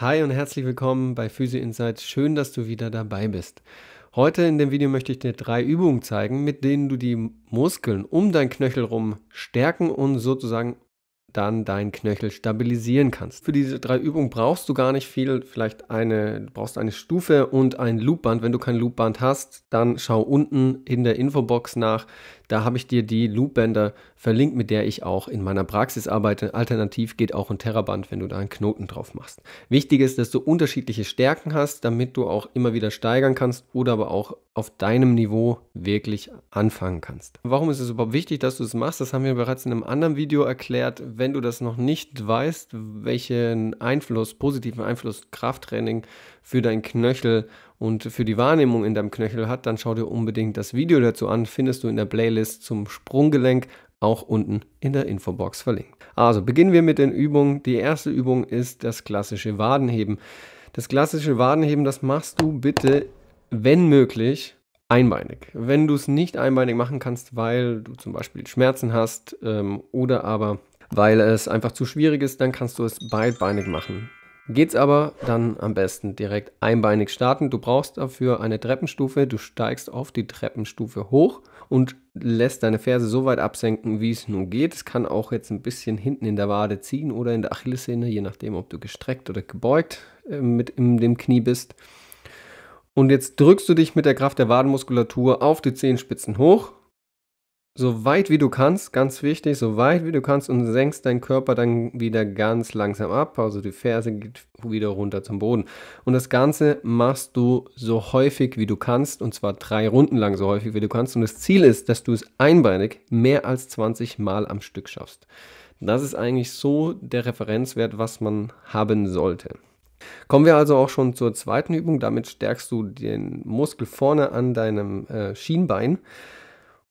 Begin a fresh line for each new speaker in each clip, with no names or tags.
Hi und herzlich willkommen bei Physio Insights. Schön, dass du wieder dabei bist. Heute in dem Video möchte ich dir drei Übungen zeigen, mit denen du die Muskeln um dein Knöchel rum stärken und sozusagen dann deinen Knöchel stabilisieren kannst. Für diese drei Übungen brauchst du gar nicht viel, vielleicht eine, du brauchst eine Stufe und ein Loopband. Wenn du kein Loopband hast, dann schau unten in der Infobox nach. Da habe ich dir die Loopbänder verlinkt, mit der ich auch in meiner Praxis arbeite. Alternativ geht auch ein Terraband, wenn du da einen Knoten drauf machst. Wichtig ist, dass du unterschiedliche Stärken hast, damit du auch immer wieder steigern kannst oder aber auch auf deinem Niveau wirklich anfangen kannst. Warum ist es überhaupt wichtig, dass du es machst? Das haben wir bereits in einem anderen Video erklärt. Wenn du das noch nicht weißt, welchen Einfluss, positiven Einfluss Krafttraining für deinen Knöchel und für die Wahrnehmung in deinem Knöchel hat, dann schau dir unbedingt das Video dazu an. Findest du in der Playlist zum Sprunggelenk auch unten in der Infobox verlinkt. Also beginnen wir mit den Übungen. Die erste Übung ist das klassische Wadenheben. Das klassische Wadenheben, das machst du bitte, wenn möglich, einbeinig. Wenn du es nicht einbeinig machen kannst, weil du zum Beispiel Schmerzen hast ähm, oder aber weil es einfach zu schwierig ist, dann kannst du es beidbeinig machen geht's aber dann am besten direkt einbeinig starten. Du brauchst dafür eine Treppenstufe, du steigst auf die Treppenstufe hoch und lässt deine Ferse so weit absenken, wie es nun geht. Es kann auch jetzt ein bisschen hinten in der Wade ziehen oder in der Achillessehne, je nachdem, ob du gestreckt oder gebeugt äh, mit in dem Knie bist. Und jetzt drückst du dich mit der Kraft der Wadenmuskulatur auf die Zehenspitzen hoch so weit wie du kannst, ganz wichtig, so weit wie du kannst und senkst deinen Körper dann wieder ganz langsam ab. Also die Ferse geht wieder runter zum Boden. Und das Ganze machst du so häufig wie du kannst und zwar drei Runden lang so häufig wie du kannst. Und das Ziel ist, dass du es einbeinig mehr als 20 Mal am Stück schaffst. Das ist eigentlich so der Referenzwert, was man haben sollte. Kommen wir also auch schon zur zweiten Übung. Damit stärkst du den Muskel vorne an deinem äh, Schienbein.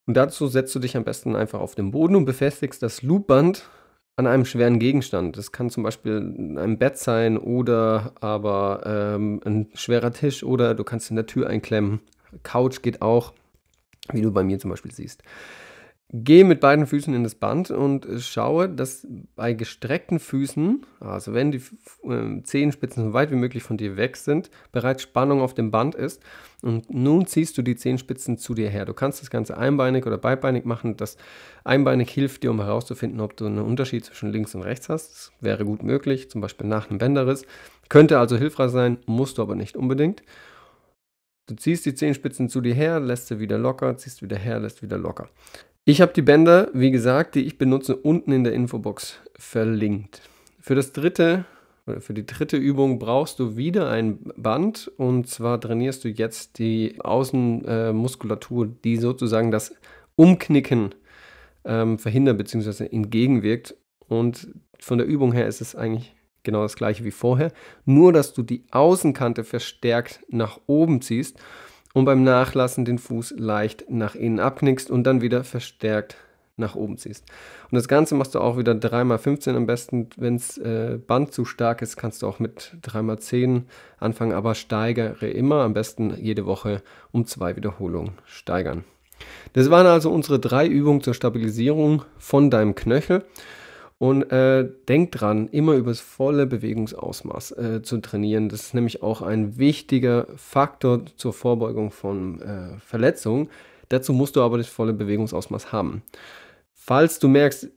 Und dazu setzt du dich am besten einfach auf den Boden und befestigst das Loopband an einem schweren Gegenstand. Das kann zum Beispiel ein Bett sein oder aber ähm, ein schwerer Tisch oder du kannst in der Tür einklemmen. Couch geht auch, wie du bei mir zum Beispiel siehst. Gehe mit beiden Füßen in das Band und schaue, dass bei gestreckten Füßen, also wenn die äh, Zehenspitzen so weit wie möglich von dir weg sind, bereits Spannung auf dem Band ist. Und nun ziehst du die Zehenspitzen zu dir her. Du kannst das Ganze einbeinig oder beidbeinig machen. Das einbeinig hilft dir, um herauszufinden, ob du einen Unterschied zwischen links und rechts hast. Das wäre gut möglich, zum Beispiel nach einem Bänderriss. Könnte also hilfreich sein, musst du aber nicht unbedingt. Du ziehst die Zehenspitzen zu dir her, lässt sie wieder locker, ziehst wieder her, lässt wieder locker. Ich habe die Bänder, wie gesagt, die ich benutze, unten in der Infobox verlinkt. Für das dritte oder für die dritte Übung brauchst du wieder ein Band und zwar trainierst du jetzt die Außenmuskulatur, die sozusagen das Umknicken ähm, verhindert bzw. entgegenwirkt. Und von der Übung her ist es eigentlich genau das gleiche wie vorher, nur dass du die Außenkante verstärkt nach oben ziehst und beim Nachlassen den Fuß leicht nach innen abknickst und dann wieder verstärkt nach oben ziehst. Und das Ganze machst du auch wieder 3x15 am besten. Wenn es äh, Band zu stark ist, kannst du auch mit 3x10 anfangen, aber steigere immer, am besten jede Woche um zwei Wiederholungen steigern. Das waren also unsere drei Übungen zur Stabilisierung von deinem Knöchel. Und äh, denkt dran, immer über das volle Bewegungsausmaß äh, zu trainieren. Das ist nämlich auch ein wichtiger Faktor zur Vorbeugung von äh, Verletzungen. Dazu musst du aber das volle Bewegungsausmaß haben. Falls du merkst,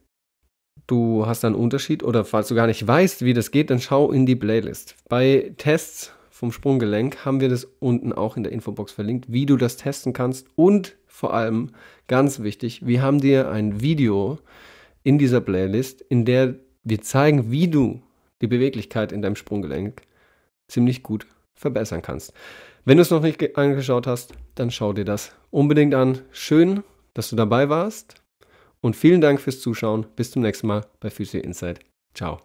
du hast einen Unterschied oder falls du gar nicht weißt, wie das geht, dann schau in die Playlist. Bei Tests vom Sprunggelenk haben wir das unten auch in der Infobox verlinkt, wie du das testen kannst und vor allem ganz wichtig, wir haben dir ein Video äh, in dieser Playlist, in der wir zeigen, wie du die Beweglichkeit in deinem Sprunggelenk ziemlich gut verbessern kannst. Wenn du es noch nicht angeschaut hast, dann schau dir das unbedingt an. Schön, dass du dabei warst und vielen Dank fürs Zuschauen. Bis zum nächsten Mal bei Physio Insight. Ciao.